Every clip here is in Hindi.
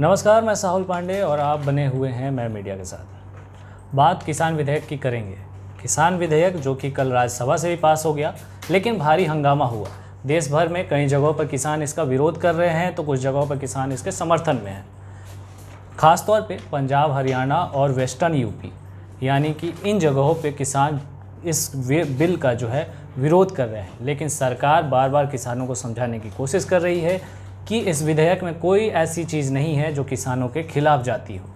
नमस्कार मैं साहुल पांडे और आप बने हुए हैं मैं मीडिया के साथ बात किसान विधेयक की करेंगे किसान विधेयक जो कि कल राज्यसभा से भी पास हो गया लेकिन भारी हंगामा हुआ देश भर में कई जगहों पर किसान इसका विरोध कर रहे हैं तो कुछ जगहों पर किसान इसके समर्थन में हैं खासतौर पर पंजाब हरियाणा और वेस्टर्न यूपी यानी कि इन जगहों पर किसान इस बिल का जो है विरोध कर रहे हैं लेकिन सरकार बार बार किसानों को समझाने की कोशिश कर रही है कि इस विधेयक में कोई ऐसी चीज़ नहीं है जो किसानों के खिलाफ जाती हो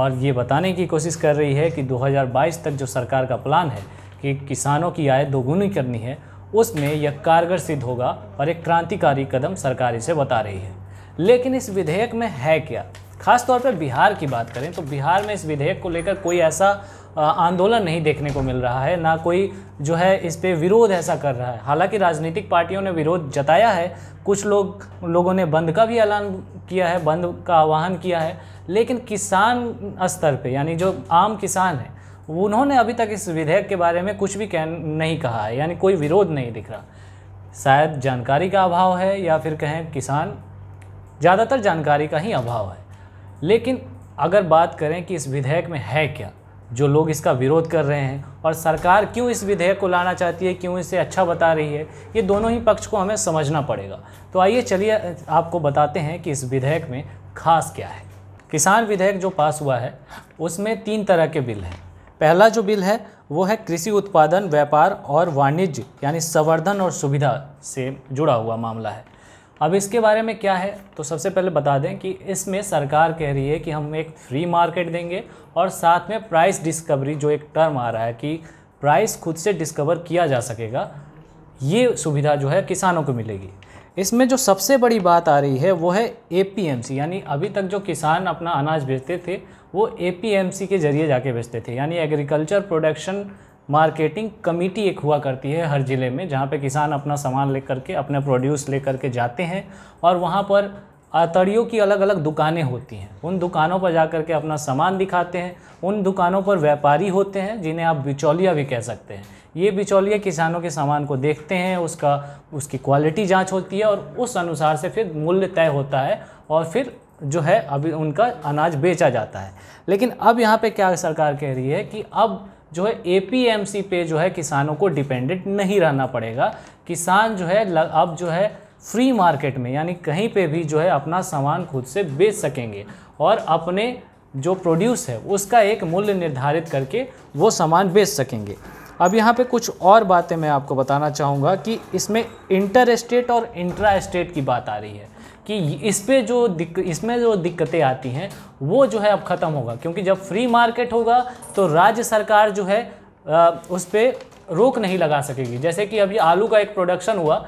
और ये बताने की कोशिश कर रही है कि 2022 तक जो सरकार का प्लान है कि किसानों की आय दोगुनी करनी है उसमें यह कारगर सिद्ध होगा और एक क्रांतिकारी कदम सरकार इसे बता रही है लेकिन इस विधेयक में है क्या खासतौर पर बिहार की बात करें तो बिहार में इस विधेयक को लेकर कोई ऐसा आंदोलन नहीं देखने को मिल रहा है ना कोई जो है इस पर विरोध ऐसा कर रहा है हालांकि राजनीतिक पार्टियों ने विरोध जताया है कुछ लोग लोगों ने बंद का भी ऐलान किया है बंद का आह्वान किया है लेकिन किसान स्तर पे यानी जो आम किसान है उन्होंने अभी तक इस विधेयक के बारे में कुछ भी कह नहीं कहा है यानी कोई विरोध नहीं दिख रहा शायद जानकारी का अभाव है या फिर कहें किसान ज़्यादातर जानकारी का ही अभाव है लेकिन अगर बात करें कि इस विधेयक में है क्या जो लोग इसका विरोध कर रहे हैं और सरकार क्यों इस विधेयक को लाना चाहती है क्यों इसे अच्छा बता रही है ये दोनों ही पक्ष को हमें समझना पड़ेगा तो आइए चलिए आपको बताते हैं कि इस विधेयक में खास क्या है किसान विधेयक जो पास हुआ है उसमें तीन तरह के बिल हैं पहला जो बिल है वो है कृषि उत्पादन व्यापार और वाणिज्य यानी संवर्धन और सुविधा से जुड़ा हुआ मामला है अब इसके बारे में क्या है तो सबसे पहले बता दें कि इसमें सरकार कह रही है कि हम एक फ्री मार्केट देंगे और साथ में प्राइस डिस्कवरी जो एक टर्म आ रहा है कि प्राइस खुद से डिस्कवर किया जा सकेगा ये सुविधा जो है किसानों को मिलेगी इसमें जो सबसे बड़ी बात आ रही है वो है ए यानी अभी तक जो किसान अपना अनाज बेचते थे वो ए के ज़रिए जाके बेचते थे यानी एग्रीकल्चर प्रोडक्शन मार्केटिंग कमेटी एक हुआ करती है हर ज़िले में जहाँ पे किसान अपना सामान लेकर के अपने प्रोड्यूस लेकर के जाते हैं और वहाँ पर अतड़ियों की अलग अलग दुकानें होती हैं उन दुकानों पर जा कर के अपना सामान दिखाते हैं उन दुकानों पर व्यापारी होते हैं जिन्हें आप बिचौलिया भी कह सकते हैं ये बिचौलिया किसानों के सामान को देखते हैं उसका उसकी क्वालिटी जाँच होती है और उस अनुसार से फिर मूल्य तय होता है और फिर जो है अभी उनका अनाज बेचा जाता है लेकिन अब यहाँ पे क्या सरकार कह रही है कि अब जो है एपीएमसी पे जो है किसानों को डिपेंडेंट नहीं रहना पड़ेगा किसान जो है अब जो है फ्री मार्केट में यानी कहीं पे भी जो है अपना सामान खुद से बेच सकेंगे और अपने जो प्रोड्यूस है उसका एक मूल्य निर्धारित करके वो सामान बेच सकेंगे अब यहाँ पे कुछ और बातें मैं आपको बताना चाहूँगा कि इसमें इंटर स्टेट और इंट्रा स्टेट की बात आ रही है कि इस पे जो इसमें जो दिक्कतें आती हैं वो जो है अब ख़त्म होगा क्योंकि जब फ्री मार्केट होगा तो राज्य सरकार जो है आ, उस पर रोक नहीं लगा सकेगी जैसे कि अभी आलू का एक प्रोडक्शन हुआ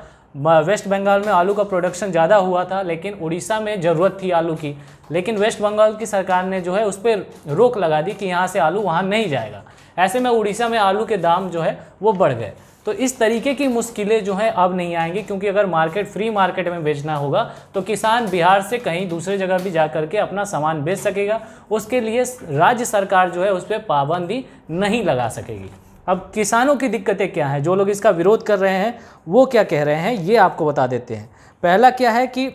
वेस्ट बंगाल में आलू का प्रोडक्शन ज़्यादा हुआ था लेकिन उड़ीसा में ज़रूरत थी आलू की लेकिन वेस्ट बंगाल की सरकार ने जो है उस पर रोक लगा दी कि यहाँ से आलू वहाँ नहीं जाएगा ऐसे में उड़ीसा में आलू के दाम जो है वो बढ़ गए तो इस तरीके की मुश्किलें जो हैं अब नहीं आएंगी क्योंकि अगर मार्केट फ्री मार्केट में बेचना होगा तो किसान बिहार से कहीं दूसरे जगह भी जा करके अपना सामान बेच सकेगा उसके लिए राज्य सरकार जो है उस पर पाबंदी नहीं लगा सकेगी अब किसानों की दिक्कतें क्या हैं जो लोग इसका विरोध कर रहे हैं वो क्या कह रहे हैं ये आपको बता देते हैं पहला क्या है कि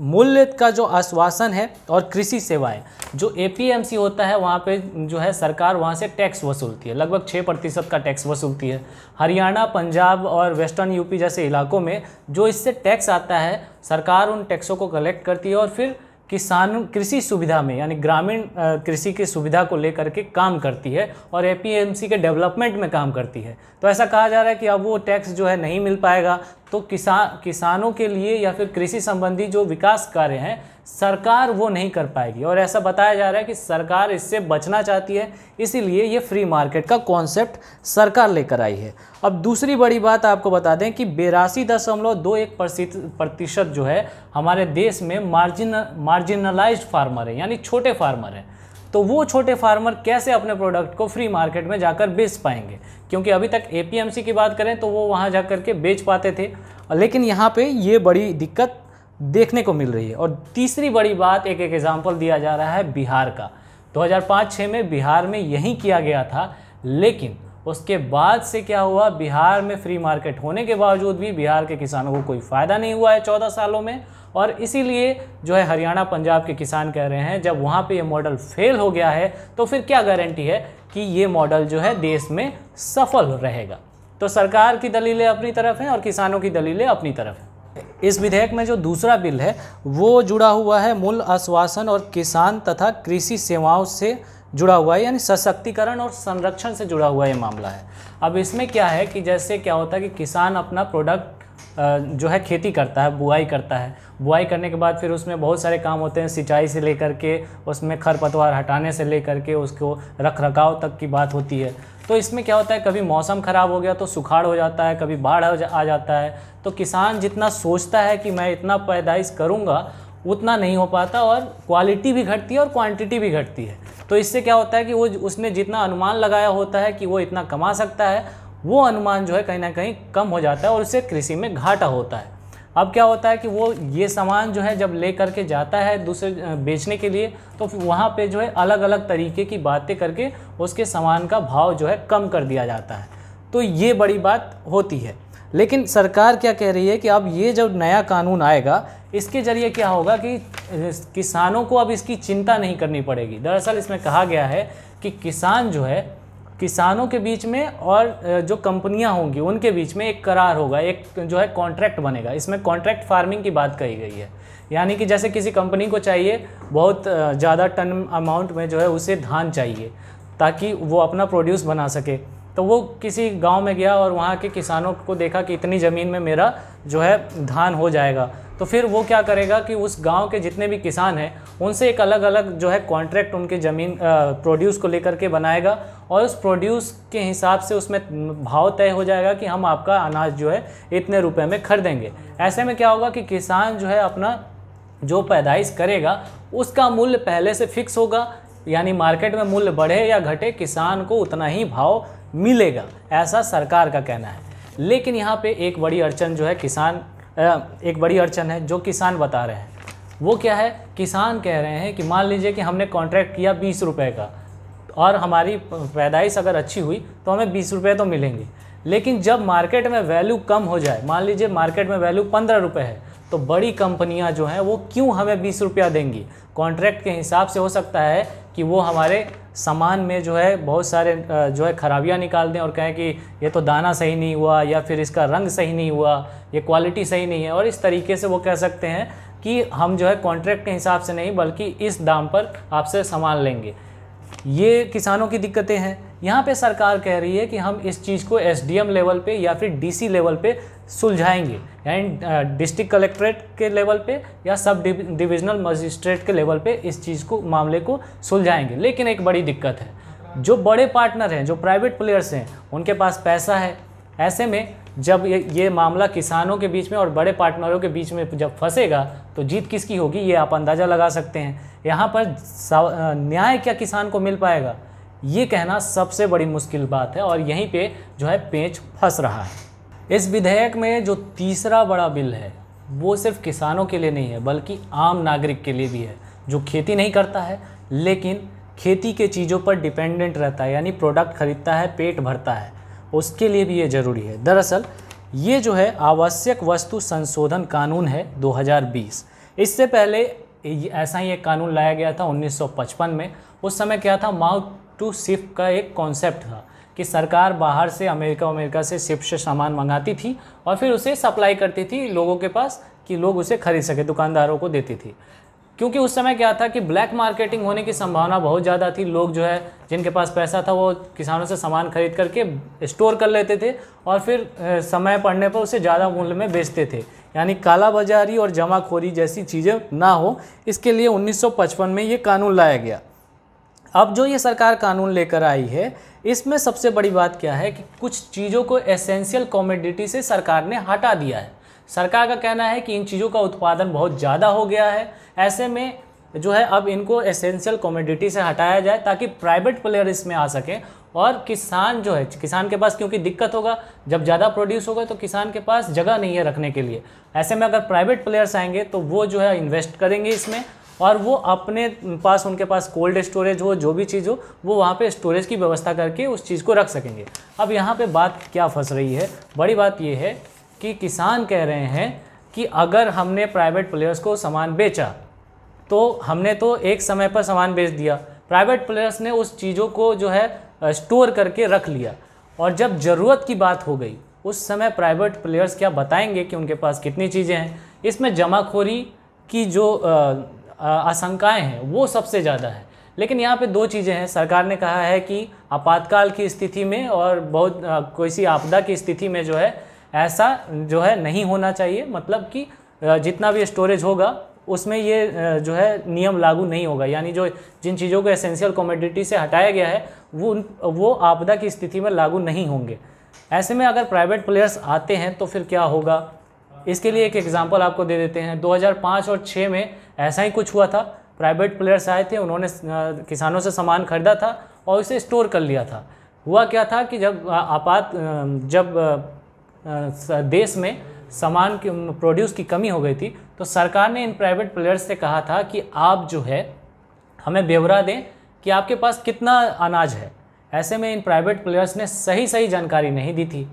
मूल्य का जो आश्वासन है और कृषि सेवाएं जो एपीएमसी होता है वहाँ पे जो है सरकार वहाँ से टैक्स वसूलती है लगभग छः प्रतिशत का टैक्स वसूलती है हरियाणा पंजाब और वेस्टर्न यूपी जैसे इलाकों में जो इससे टैक्स आता है सरकार उन टैक्सों को कलेक्ट करती है और फिर किसान कृषि सुविधा में यानी ग्रामीण कृषि की सुविधा को लेकर के काम करती है और एपीएमसी के डेवलपमेंट में काम करती है तो ऐसा कहा जा रहा है कि अब वो टैक्स जो है नहीं मिल पाएगा तो किसान किसानों के लिए या फिर कृषि संबंधी जो विकास कार्य हैं सरकार वो नहीं कर पाएगी और ऐसा बताया जा रहा है कि सरकार इससे बचना चाहती है इसीलिए ये फ्री मार्केट का कॉन्सेप्ट सरकार लेकर आई है अब दूसरी बड़ी बात आपको बता दें कि बेरासी दशमलव दो एक प्रतिशत जो है हमारे देश में मार्जिन मार्जिनलाइज फार्मर है यानी छोटे फार्मर हैं तो वो छोटे फार्मर कैसे अपने प्रोडक्ट को फ्री मार्केट में जाकर बेच पाएंगे क्योंकि अभी तक ए की बात करें तो वो वहाँ जा के बेच पाते थे लेकिन यहाँ पर ये बड़ी दिक्कत देखने को मिल रही है और तीसरी बड़ी बात एक एक एग्जाम्पल दिया जा रहा है बिहार का 2005-6 में बिहार में यही किया गया था लेकिन उसके बाद से क्या हुआ बिहार में फ्री मार्केट होने के बावजूद भी बिहार के किसानों को कोई फ़ायदा नहीं हुआ है चौदह सालों में और इसीलिए जो है हरियाणा पंजाब के किसान कह रहे हैं जब वहाँ पे ये मॉडल फेल हो गया है तो फिर क्या गारंटी है कि ये मॉडल जो है देश में सफल रहेगा तो सरकार की दलीलें अपनी तरफ हैं और किसानों की दलीलें अपनी तरफ हैं इस विधेयक में जो दूसरा बिल है वो जुड़ा हुआ है मूल आश्वासन और किसान तथा कृषि सेवाओं से जुड़ा हुआ है यानी सशक्तिकरण और संरक्षण से जुड़ा हुआ ये मामला है अब इसमें क्या है कि जैसे क्या होता है कि किसान अपना प्रोडक्ट जो है खेती करता है बुआई करता है बुआई करने के बाद फिर उसमें बहुत सारे काम होते हैं सिंचाई से लेकर के उसमें खरपतवार हटाने से लेकर के उसको रख रखाव तक की बात होती है तो इसमें क्या होता है कभी मौसम ख़राब हो गया तो सुखाड़ हो जाता है कभी बाढ़ आ जाता है तो किसान जितना सोचता है कि मैं इतना पैदाइश करूँगा उतना नहीं हो पाता और क्वालिटी भी घटती है और क्वांटिटी भी घटती है तो इससे क्या होता है कि वो उसने जितना अनुमान लगाया होता है कि वो इतना कमा सकता है वो अनुमान जो है कहीं ना कहीं कम हो जाता है और उससे कृषि में घाटा होता है अब क्या होता है कि वो ये सामान जो है जब ले करके जाता है दूसरे बेचने के लिए तो वहाँ पे जो है अलग अलग तरीके की बातें करके उसके सामान का भाव जो है कम कर दिया जाता है तो ये बड़ी बात होती है लेकिन सरकार क्या कह रही है कि अब ये जब नया कानून आएगा इसके ज़रिए क्या होगा कि किसानों को अब इसकी चिंता नहीं करनी पड़ेगी दरअसल इसमें कहा गया है कि किसान जो है किसानों के बीच में और जो कंपनियां होंगी उनके बीच में एक करार होगा एक जो है कॉन्ट्रैक्ट बनेगा इसमें कॉन्ट्रैक्ट फार्मिंग की बात कही गई है यानी कि जैसे किसी कंपनी को चाहिए बहुत ज़्यादा टन अमाउंट में जो है उसे धान चाहिए ताकि वो अपना प्रोड्यूस बना सके तो वो किसी गांव में गया और वहाँ के किसानों को देखा कि इतनी ज़मीन में मेरा जो है धान हो जाएगा तो फिर वो क्या करेगा कि उस गांव के जितने भी किसान हैं उनसे एक अलग अलग जो है कॉन्ट्रैक्ट उनके ज़मीन प्रोड्यूस को लेकर के बनाएगा और उस प्रोड्यूस के हिसाब से उसमें भाव तय हो जाएगा कि हम आपका अनाज जो है इतने रुपए में खरीदेंगे ऐसे में क्या होगा कि किसान जो है अपना जो पैदाइश करेगा उसका मूल्य पहले से फिक्स होगा यानी मार्केट में मूल्य बढ़े या घटे किसान को उतना ही भाव मिलेगा ऐसा सरकार का कहना है लेकिन यहाँ पे एक बड़ी अड़चन जो है किसान एक बड़ी अड़चन है जो किसान बता रहे हैं वो क्या है किसान कह रहे हैं कि मान लीजिए कि हमने कॉन्ट्रैक्ट किया बीस रुपये का और हमारी पैदाइश अगर अच्छी हुई तो हमें बीस रुपये तो मिलेंगे लेकिन जब मार्केट में वैल्यू कम हो जाए मान लीजिए मार्केट में वैल्यू पंद्रह रुपये है तो बड़ी कंपनियां जो हैं वो क्यों हमें बीस रुपया देंगी कॉन्ट्रैक्ट के हिसाब से हो सकता है कि वो हमारे सामान में जो है बहुत सारे जो है खराबियाँ निकाल दें और कहें कि ये तो दाना सही नहीं हुआ या फिर इसका रंग सही नहीं हुआ ये क्वालिटी सही नहीं है और इस तरीके से वो कह सकते हैं कि हम जो है कॉन्ट्रैक्ट के हिसाब से नहीं बल्कि इस दाम पर आपसे सामान लेंगे ये किसानों की दिक्कतें हैं यहाँ पे सरकार कह रही है कि हम इस चीज़ को एसडीएम लेवल पे या फिर डीसी लेवल पे सुलझाएंगे यानी डिस्ट्रिक्ट कलेक्ट्रेट के लेवल पे या सब डिविजनल मजिस्ट्रेट के लेवल पे इस चीज़ को मामले को सुलझाएंगे लेकिन एक बड़ी दिक्कत है जो बड़े पार्टनर हैं जो प्राइवेट प्लेयर्स हैं उनके पास पैसा है ऐसे में जब ये ये मामला किसानों के बीच में और बड़े पार्टनरों के बीच में जब फंसेगा तो जीत किसकी होगी ये आप अंदाज़ा लगा सकते हैं यहाँ पर न्याय क्या किसान को मिल पाएगा ये कहना सबसे बड़ी मुश्किल बात है और यहीं पे जो है पेंच फंस रहा है इस विधेयक में जो तीसरा बड़ा बिल है वो सिर्फ किसानों के लिए नहीं है बल्कि आम नागरिक के लिए भी है जो खेती नहीं करता है लेकिन खेती के चीज़ों पर डिपेंडेंट रहता है यानी प्रोडक्ट खरीदता है पेट भरता है उसके लिए भी ये ज़रूरी है दरअसल ये जो है आवश्यक वस्तु संशोधन कानून है 2020 इससे पहले ऐसा ही एक कानून लाया गया था 1955 में उस समय क्या था माउथ टू सिफ का एक कॉन्सेप्ट था कि सरकार बाहर से अमेरिका अमेरिका से शिप से सामान मंगाती थी और फिर उसे सप्लाई करती थी लोगों के पास कि लोग उसे खरीद सके दुकानदारों को देती थी क्योंकि उस समय क्या था कि ब्लैक मार्केटिंग होने की संभावना बहुत ज़्यादा थी लोग जो है जिनके पास पैसा था वो किसानों से सामान खरीद करके स्टोर कर लेते थे और फिर समय पड़ने पर उसे ज़्यादा मूल्य में बेचते थे यानी काला बाजारी और जमाखोरी जैसी चीज़ें ना हो इसके लिए 1955 में ये कानून लाया गया अब जो ये सरकार कानून लेकर आई है इसमें सबसे बड़ी बात क्या है कि कुछ चीज़ों को एसेंशियल कॉमोडिटी से सरकार ने हटा दिया है सरकार का कहना है कि इन चीज़ों का उत्पादन बहुत ज़्यादा हो गया है ऐसे में जो है अब इनको एसेंशियल कॉमोडिटी से हटाया जाए ताकि प्राइवेट प्लेयर इसमें आ सकें और किसान जो है किसान के पास क्योंकि दिक्कत होगा जब ज़्यादा प्रोड्यूस होगा तो किसान के पास जगह नहीं है रखने के लिए ऐसे में अगर प्राइवेट प्लेयर्स आएंगे तो वो जो है इन्वेस्ट करेंगे इसमें और वो अपने पास उनके पास कोल्ड स्टोरेज हो जो भी चीज़ हो वो वहाँ पर स्टोरेज की व्यवस्था करके उस चीज़ को रख सकेंगे अब यहाँ पर बात क्या फंस रही है बड़ी बात यह है कि किसान कह रहे हैं कि अगर हमने प्राइवेट प्लेयर्स को सामान बेचा तो हमने तो एक समय पर सामान बेच दिया प्राइवेट प्लेयर्स ने उस चीज़ों को जो है स्टोर करके रख लिया और जब ज़रूरत की बात हो गई उस समय प्राइवेट प्लेयर्स क्या बताएंगे कि उनके पास कितनी चीज़ें हैं इसमें जमाखोरी की जो आशंकाएं हैं वो सबसे ज़्यादा है लेकिन यहाँ पे दो चीज़ें हैं सरकार ने कहा है कि आपातकाल की स्थिति में और बहुत कोई सी आपदा की स्थिति में जो है ऐसा जो है नहीं होना चाहिए मतलब कि जितना भी स्टोरेज होगा उसमें ये जो है नियम लागू नहीं होगा यानी जो जिन चीज़ों को एसेंशियल कॉमोडिटी से हटाया गया है वो वो आपदा की स्थिति में लागू नहीं होंगे ऐसे में अगर प्राइवेट प्लेयर्स आते हैं तो फिर क्या होगा इसके लिए एक एग्जाम्पल आपको दे देते हैं 2005 और 6 में ऐसा ही कुछ हुआ था प्राइवेट प्लेयर्स आए थे उन्होंने किसानों से सामान खरीदा था और उसे स्टोर कर लिया था हुआ क्या था कि जब आपात जब देश में सामान की प्रोड्यूस की कमी हो गई थी तो सरकार ने इन प्राइवेट प्लेयर्स से कहा था कि आप जो है हमें ब्यौरा दें कि आपके पास कितना अनाज है ऐसे में इन प्राइवेट प्लेयर्स ने सही सही जानकारी नहीं दी थी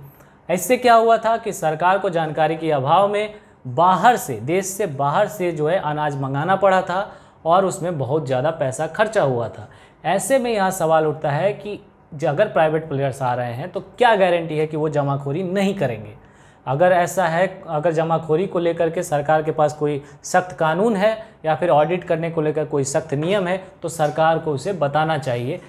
इससे क्या हुआ था कि सरकार को जानकारी के अभाव में बाहर से देश से बाहर से जो है अनाज मंगाना पड़ा था और उसमें बहुत ज़्यादा पैसा खर्चा हुआ था ऐसे में यहाँ सवाल उठता है कि अगर प्राइवेट प्लेयर्स आ रहे हैं तो क्या गारंटी है कि वो जमाखोरी नहीं करेंगे अगर ऐसा है अगर जमाखोरी को लेकर के सरकार के पास कोई सख्त कानून है या फिर ऑडिट करने को लेकर कोई सख्त नियम है तो सरकार को उसे बताना चाहिए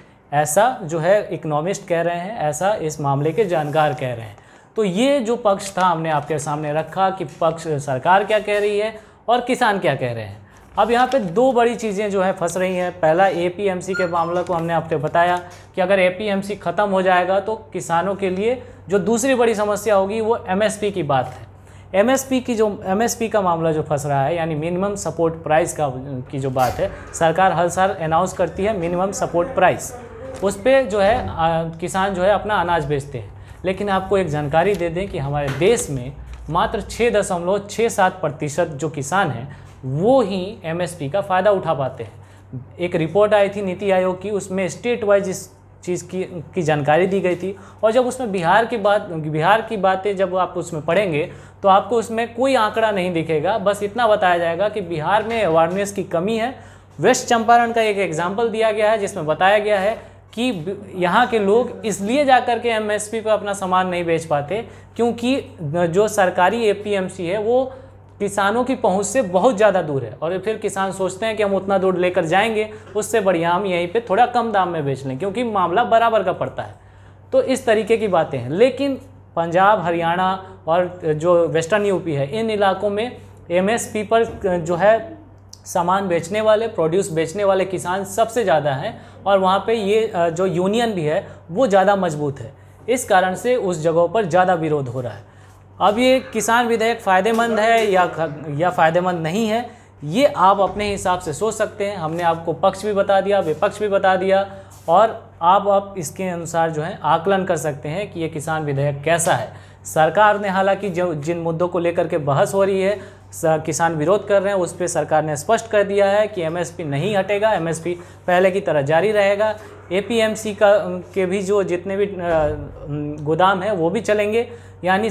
ऐसा जो है इकोनॉमिस्ट कह रहे हैं ऐसा इस मामले के जानकार कह रहे हैं तो ये जो पक्ष था हमने आपके सामने रखा कि पक्ष सरकार क्या कह रही है और किसान क्या कह रहे हैं अब यहाँ पे दो बड़ी चीज़ें जो है फंस रही हैं पहला एपीएमसी के मामला को हमने आपको बताया कि अगर एपीएमसी ख़त्म हो जाएगा तो किसानों के लिए जो दूसरी बड़ी समस्या होगी वो एमएसपी की बात है एमएसपी की जो एमएसपी का मामला जो फंस रहा है यानी मिनिमम सपोर्ट प्राइस का की जो बात है सरकार हर साल अनाउंस करती है मिनिमम सपोर्ट प्राइस उस पर जो है आ, किसान जो है अपना अनाज बेचते हैं लेकिन आपको एक जानकारी दे दें कि हमारे देश में मात्र छः दशमलव छः सात प्रतिशत जो किसान हैं वो ही एम का फ़ायदा उठा पाते हैं एक रिपोर्ट आई थी नीति आयोग की उसमें स्टेट वाइज इस चीज़ की की जानकारी दी गई थी और जब उसमें बिहार की बात बिहार की बातें जब आप उसमें पढ़ेंगे तो आपको उसमें कोई आंकड़ा नहीं दिखेगा बस इतना बताया जाएगा कि बिहार में अवेयरनेस की कमी है वेस्ट चंपारण का एक एग्जाम्पल दिया गया है जिसमें बताया गया है कि यहाँ के लोग इसलिए जा कर के एम पर अपना सामान नहीं बेच पाते क्योंकि जो सरकारी ए है वो किसानों की पहुंच से बहुत ज़्यादा दूर है और फिर किसान सोचते हैं कि हम उतना दूर लेकर जाएंगे उससे बढ़िया हम यहीं पे थोड़ा कम दाम में बेच लें क्योंकि मामला बराबर का पड़ता है तो इस तरीके की बातें हैं लेकिन पंजाब हरियाणा और जो वेस्टर्न यूपी है इन इलाकों में एमएसपी पर जो है सामान बेचने वाले प्रोड्यूस बेचने वाले किसान सबसे ज़्यादा हैं और वहाँ पे ये जो यूनियन भी है वो ज़्यादा मजबूत है इस कारण से उस जगहों पर ज़्यादा विरोध हो रहा है अब ये किसान विधेयक फ़ायदेमंद है या या फ़ायदेमंद नहीं है ये आप अपने हिसाब से सोच सकते हैं हमने आपको पक्ष भी बता दिया विपक्ष भी बता दिया और आप आप इसके अनुसार जो है आकलन कर सकते हैं कि ये किसान विधेयक कैसा है सरकार ने हालांकि जो जिन मुद्दों को लेकर के बहस हो रही है किसान विरोध कर रहे हैं उस पर सरकार ने स्पष्ट कर दिया है कि एमएसपी नहीं हटेगा एमएसपी पहले की तरह जारी रहेगा एपीएमसी का के भी जो जितने भी गोदाम हैं वो भी चलेंगे यानी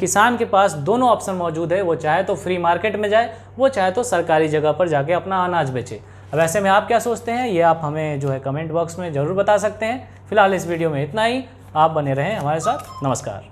किसान के पास दोनों ऑप्शन मौजूद है वो चाहे तो फ्री मार्केट में जाए वो चाहे तो सरकारी जगह पर जाके अपना अनाज बेचे अब ऐसे में आप क्या सोचते हैं ये आप हमें जो है कमेंट बॉक्स में ज़रूर बता सकते हैं फिलहाल इस वीडियो में इतना ही आप बने रहें हमारे साथ नमस्कार